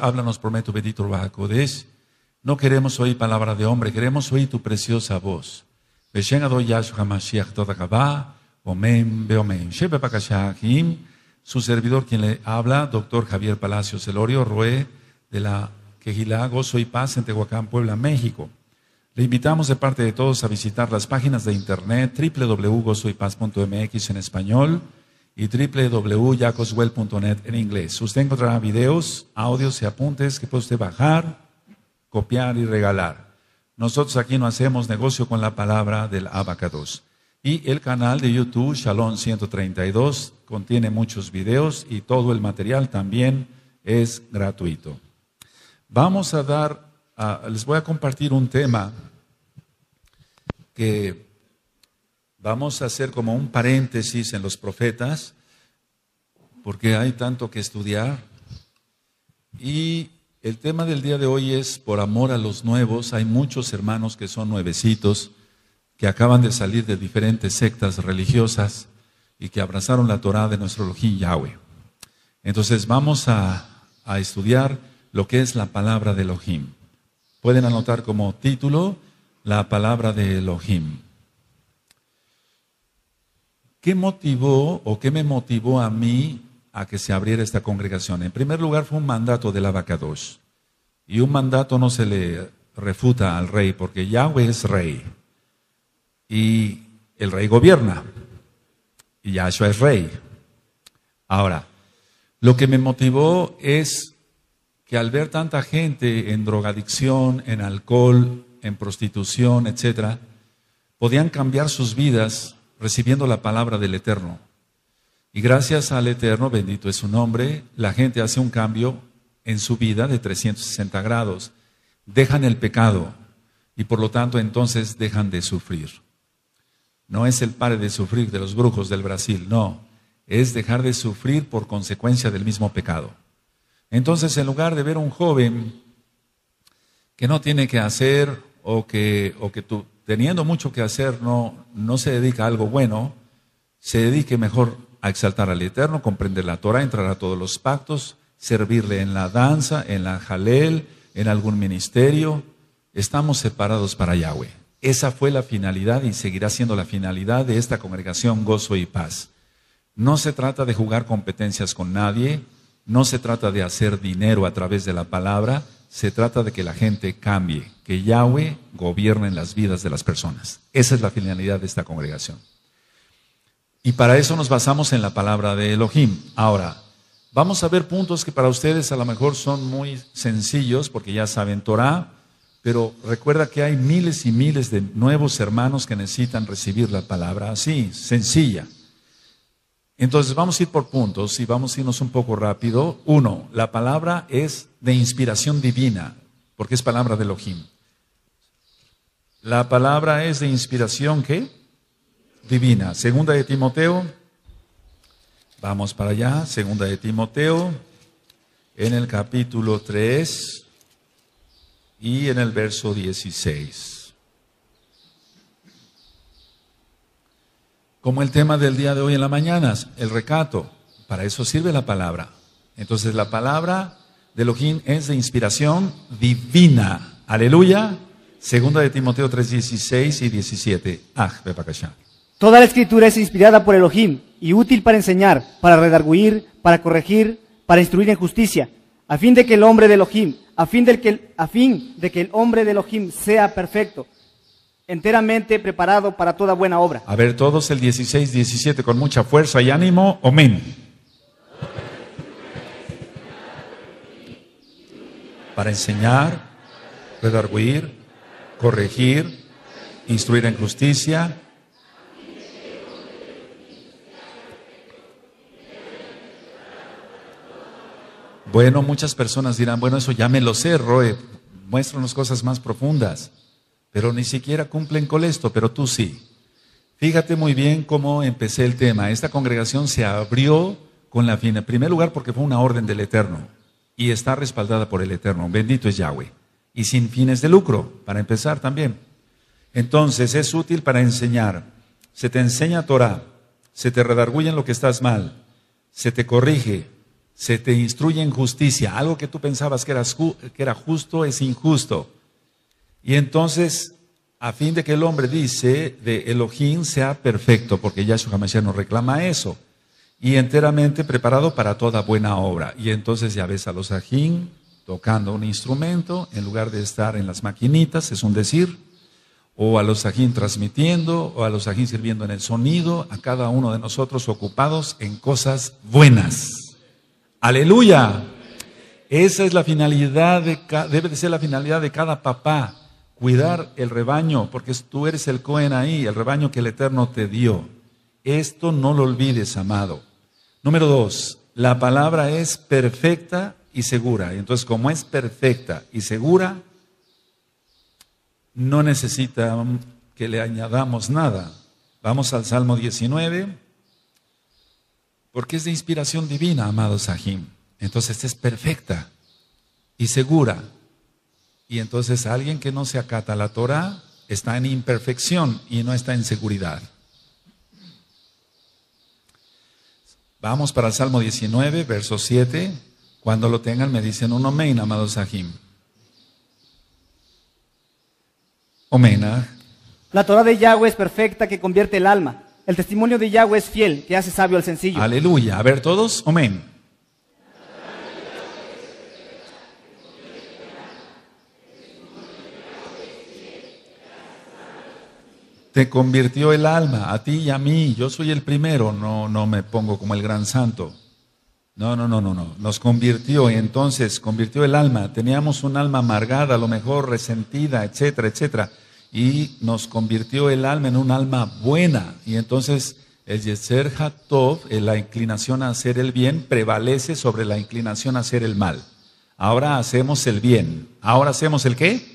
háblanos por medio prometo No queremos oír palabra de hombre, queremos oír tu preciosa voz. su servidor quien le habla, doctor Javier Palacio Celorio, Rue de la Quejilá, Gozo y Paz en Tehuacán, Puebla, México. Le invitamos de parte de todos a visitar las páginas de internet www.gozoypaz.mx en español, y www.yacoswell.net en inglés. Usted encontrará videos, audios y apuntes que puede bajar, copiar y regalar. Nosotros aquí no hacemos negocio con la palabra del abacados. Y el canal de YouTube, Shalom 132, contiene muchos videos y todo el material también es gratuito. Vamos a dar, les voy a compartir un tema que Vamos a hacer como un paréntesis en los profetas, porque hay tanto que estudiar. Y el tema del día de hoy es por amor a los nuevos. Hay muchos hermanos que son nuevecitos, que acaban de salir de diferentes sectas religiosas y que abrazaron la Torah de nuestro Elohim Yahweh. Entonces vamos a, a estudiar lo que es la palabra de Elohim. Pueden anotar como título la palabra de Elohim. ¿Qué motivó o qué me motivó a mí a que se abriera esta congregación? En primer lugar, fue un mandato de la dos Y un mandato no se le refuta al rey, porque Yahweh es rey. Y el rey gobierna. Y Yahshua es rey. Ahora, lo que me motivó es que al ver tanta gente en drogadicción, en alcohol, en prostitución, etcétera, podían cambiar sus vidas recibiendo la palabra del Eterno. Y gracias al Eterno, bendito es su nombre, la gente hace un cambio en su vida de 360 grados. Dejan el pecado y por lo tanto entonces dejan de sufrir. No es el padre de sufrir de los brujos del Brasil, no. Es dejar de sufrir por consecuencia del mismo pecado. Entonces, en lugar de ver a un joven que no tiene que hacer o que, o que teniendo mucho que hacer, no, no se dedica a algo bueno, se dedique mejor a exaltar al Eterno, comprender la Torah, entrar a todos los pactos, servirle en la danza, en la jalel, en algún ministerio. Estamos separados para Yahweh. Esa fue la finalidad y seguirá siendo la finalidad de esta congregación Gozo y Paz. No se trata de jugar competencias con nadie, no se trata de hacer dinero a través de la palabra, se trata de que la gente cambie, que Yahweh gobierne en las vidas de las personas. Esa es la finalidad de esta congregación. Y para eso nos basamos en la palabra de Elohim. Ahora, vamos a ver puntos que para ustedes a lo mejor son muy sencillos porque ya saben Torah, pero recuerda que hay miles y miles de nuevos hermanos que necesitan recibir la palabra así, sencilla. Entonces vamos a ir por puntos y vamos a irnos un poco rápido. Uno, la palabra es de inspiración divina, porque es palabra de Elohim. La palabra es de inspiración ¿qué? divina. Segunda de Timoteo, vamos para allá, segunda de Timoteo, en el capítulo 3 y en el verso 16. Como el tema del día de hoy en la mañana, el recato. Para eso sirve la palabra. Entonces la palabra de Elohim es de inspiración divina. Aleluya. Segunda de Timoteo 3, 16 y 17. Ah, Toda la escritura es inspirada por Elohim y útil para enseñar, para redarguir, para corregir, para instruir en justicia, a fin de que el hombre de Elohim, a fin, del que, a fin de que el hombre de Elohim sea perfecto, enteramente preparado para toda buena obra. A ver, todos el 16, 17, con mucha fuerza y ánimo. Amén. Para enseñar, redarguir, corregir, instruir en justicia. Bueno, muchas personas dirán, bueno, eso ya me lo sé, Roe, muéstranos cosas más profundas pero ni siquiera cumplen con esto, pero tú sí. Fíjate muy bien cómo empecé el tema. Esta congregación se abrió con la fin, en primer lugar porque fue una orden del Eterno y está respaldada por el Eterno. Bendito es Yahweh. Y sin fines de lucro, para empezar también. Entonces es útil para enseñar. Se te enseña Torah, se te redarguye en lo que estás mal, se te corrige, se te instruye en justicia. Algo que tú pensabas que, que era justo es injusto y entonces, a fin de que el hombre dice de Elohim sea perfecto, porque Yahshua Mashiach no reclama eso, y enteramente preparado para toda buena obra. Y entonces ya ves a los ajín tocando un instrumento, en lugar de estar en las maquinitas, es un decir, o a los ajín transmitiendo, o a los ajín sirviendo en el sonido, a cada uno de nosotros ocupados en cosas buenas. Aleluya. Esa es la finalidad de debe de ser la finalidad de cada papá, cuidar el rebaño, porque tú eres el Cohen ahí, el rebaño que el Eterno te dio. Esto no lo olvides, amado. Número dos, la palabra es perfecta y segura. Entonces, como es perfecta y segura, no necesita que le añadamos nada. Vamos al Salmo 19, porque es de inspiración divina, amado Sahim. Entonces es perfecta y segura. Y entonces alguien que no se acata la Torah está en imperfección y no está en seguridad. Vamos para el Salmo 19, verso 7. Cuando lo tengan me dicen un amén, amado Sahim. ¿ah? La Torah de Yahweh es perfecta que convierte el alma. El testimonio de Yahweh es fiel que hace sabio al sencillo. Aleluya. A ver todos, amén. te convirtió el alma, a ti y a mí. Yo soy el primero, no, no me pongo como el gran santo. No, no, no, no, no. Nos convirtió y entonces convirtió el alma. Teníamos un alma amargada, a lo mejor resentida, etcétera, etcétera. Y nos convirtió el alma en un alma buena. Y entonces el Yeser Hatov, eh, la inclinación a hacer el bien, prevalece sobre la inclinación a hacer el mal. Ahora hacemos el bien. Ahora hacemos el qué?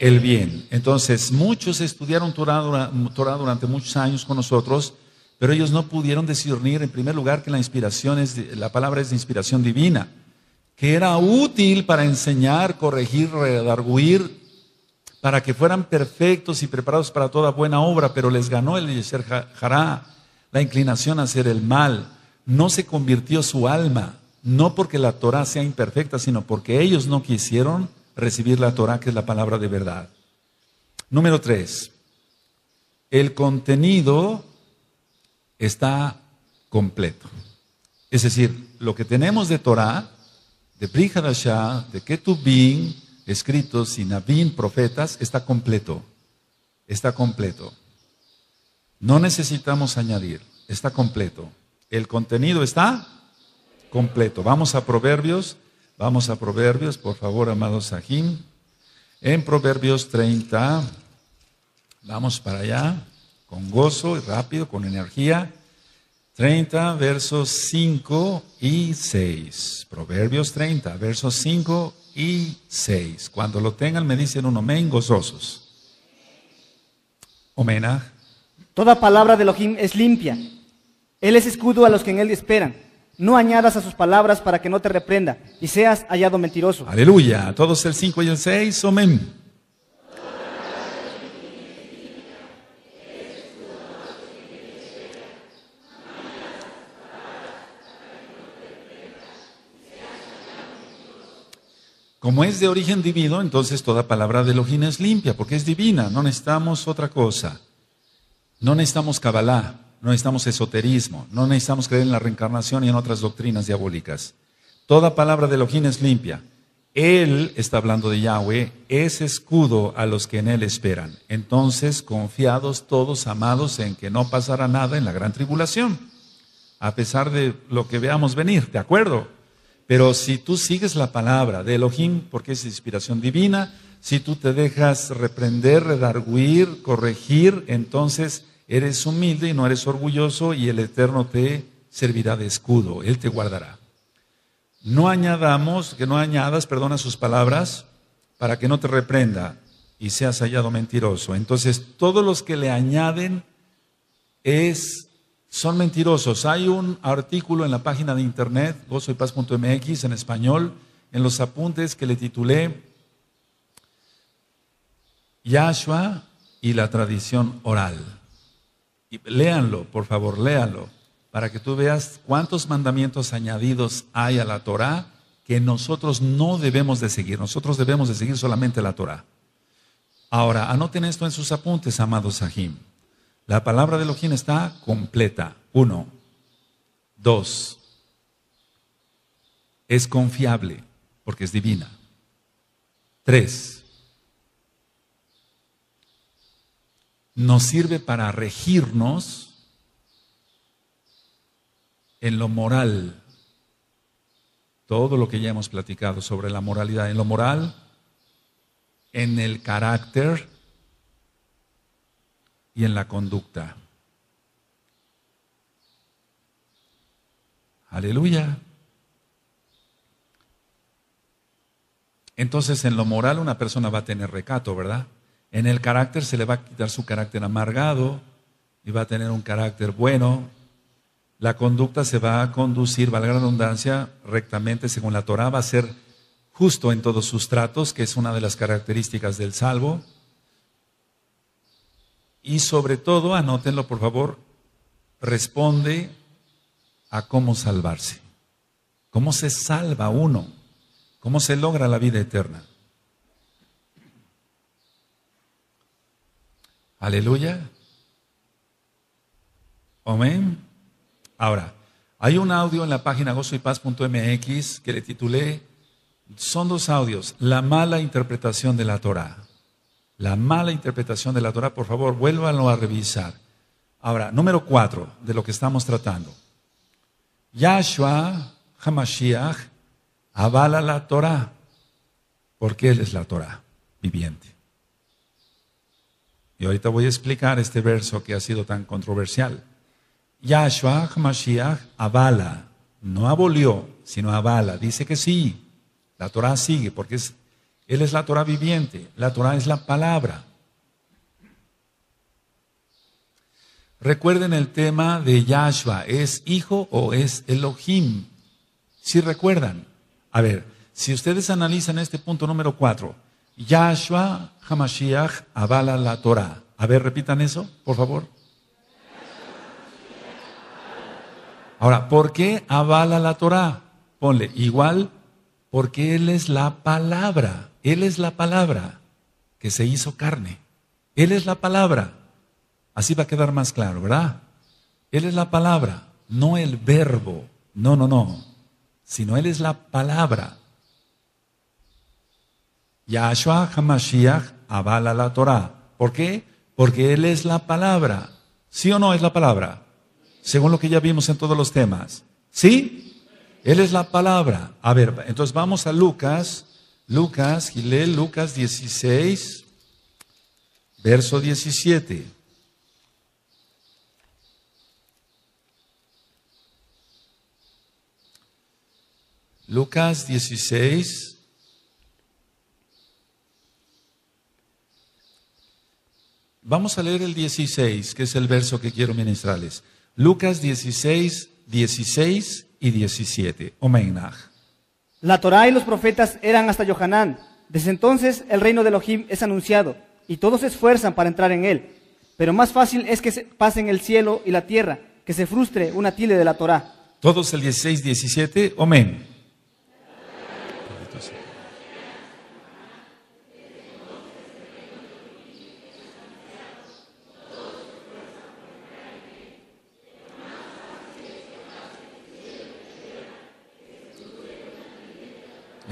el bien. Entonces, muchos estudiaron Torah, durante muchos años con nosotros, pero ellos no pudieron discernir, en primer lugar, que la inspiración es, la palabra es de inspiración divina, que era útil para enseñar, corregir, redargüir, para que fueran perfectos y preparados para toda buena obra, pero les ganó el Yeser Jara, la inclinación a hacer el mal. No se convirtió su alma, no porque la Torah sea imperfecta, sino porque ellos no quisieron recibir la Torah, que es la palabra de verdad. Número tres, el contenido está completo. Es decir, lo que tenemos de Torah, de Pri de Ketubim, escritos, Nabin profetas, está completo. Está completo. No necesitamos añadir, está completo. El contenido está completo. Vamos a Proverbios Vamos a Proverbios, por favor, amados Sahim. En Proverbios 30, vamos para allá, con gozo y rápido, con energía. 30, versos 5 y 6. Proverbios 30, versos 5 y 6. Cuando lo tengan, me dicen un homen gozosos. Omena. Toda palabra de Elohim es limpia. Él es escudo a los que en él esperan. No añadas a sus palabras para que no te reprenda y seas hallado mentiroso. Aleluya. Todos el 5 y el 6. Amén. Como es de origen divino, entonces toda palabra de Elohim es limpia, porque es divina, no necesitamos otra cosa. No necesitamos cabalá, no necesitamos esoterismo, no necesitamos creer en la reencarnación y en otras doctrinas diabólicas. Toda palabra de Elohim es limpia. Él está hablando de Yahweh, es escudo a los que en Él esperan. Entonces, confiados todos, amados, en que no pasará nada en la gran tribulación, a pesar de lo que veamos venir, ¿de acuerdo? Pero si tú sigues la palabra de Elohim, porque es inspiración divina, si tú te dejas reprender, redarguir, corregir, entonces Eres humilde y no eres orgulloso y el Eterno te servirá de escudo, Él te guardará. No añadamos, que no añadas, perdona sus palabras, para que no te reprenda y seas hallado mentiroso. Entonces, todos los que le añaden es, son mentirosos. Hay un artículo en la página de internet, gozoypaz.mx, en español, en los apuntes que le titulé Yahshua y la tradición oral. Y léanlo, por favor, léanlo, para que tú veas cuántos mandamientos añadidos hay a la Torah que nosotros no debemos de seguir. Nosotros debemos de seguir solamente la Torah Ahora, anoten esto en sus apuntes, amados Sahim. La palabra de Elohim está completa. Uno. Dos. Es confiable porque es divina. Tres. nos sirve para regirnos en lo moral. Todo lo que ya hemos platicado sobre la moralidad, en lo moral, en el carácter y en la conducta. Aleluya. Entonces, en lo moral una persona va a tener recato, ¿verdad? En el carácter se le va a quitar su carácter amargado y va a tener un carácter bueno. La conducta se va a conducir, valga la redundancia, rectamente según la Torah, va a ser justo en todos sus tratos, que es una de las características del salvo. Y sobre todo, anótenlo por favor, responde a cómo salvarse. ¿Cómo se salva uno? ¿Cómo se logra la vida eterna? Aleluya. Amén. Ahora, hay un audio en la página gozoypaz.mx que le titulé, son dos audios, la mala interpretación de la Torah. La mala interpretación de la Torah, por favor, vuélvanlo a revisar. Ahora, número cuatro de lo que estamos tratando. Yahshua Hamashiach avala la Torah, porque Él es la Torah viviente. Ahorita voy a explicar este verso que ha sido tan controversial. Yahshua Mashiach avala, no abolió, sino avala. Dice que sí, la Torah sigue, porque Él es la Torah viviente, la Torah es la palabra. Recuerden el tema de Yahshua, ¿es hijo o es Elohim? Si recuerdan. A ver, si ustedes analizan este punto número 4, Yahshua Hamashiach avala la Torah. A ver, repitan eso, por favor. Ahora, ¿por qué avala la Torah? Ponle, igual, porque Él es la palabra. Él es la palabra que se hizo carne. Él es la palabra. Así va a quedar más claro, ¿verdad? Él es la palabra, no el verbo. No, no, no. Sino Él es la palabra. Yahshua HaMashiach avala la Torah. ¿Por qué? Porque Él es la palabra. ¿Sí o no es la palabra? Según lo que ya vimos en todos los temas. ¿Sí? Él es la palabra. A ver, entonces vamos a Lucas, Lucas, Gilel, Lucas 16, verso 17. Lucas 16, Vamos a leer el 16, que es el verso que quiero ministrarles. Lucas 16, 16 y 17. Omeinach. La Torá y los profetas eran hasta Yohanan. Desde entonces el reino de Elohim es anunciado y todos se esfuerzan para entrar en él. Pero más fácil es que se pasen el cielo y la tierra, que se frustre una tilde de la Torá. Todos el 16, 17. Omen.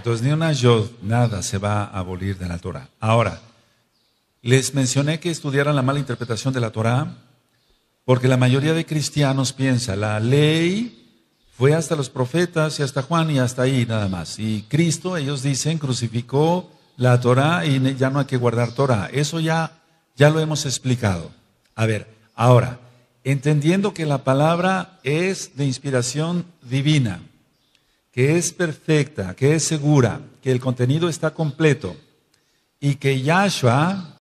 Entonces ni una yod, nada se va a abolir de la Torah. Ahora, les mencioné que estudiaran la mala interpretación de la Torah, porque la mayoría de cristianos piensa, la ley fue hasta los profetas y hasta Juan y hasta ahí nada más. Y Cristo, ellos dicen, crucificó la Torah y ya no hay que guardar Torah. Eso ya, ya lo hemos explicado. A ver, ahora, entendiendo que la palabra es de inspiración divina, que es perfecta, que es segura, que el contenido está completo y que Yahshua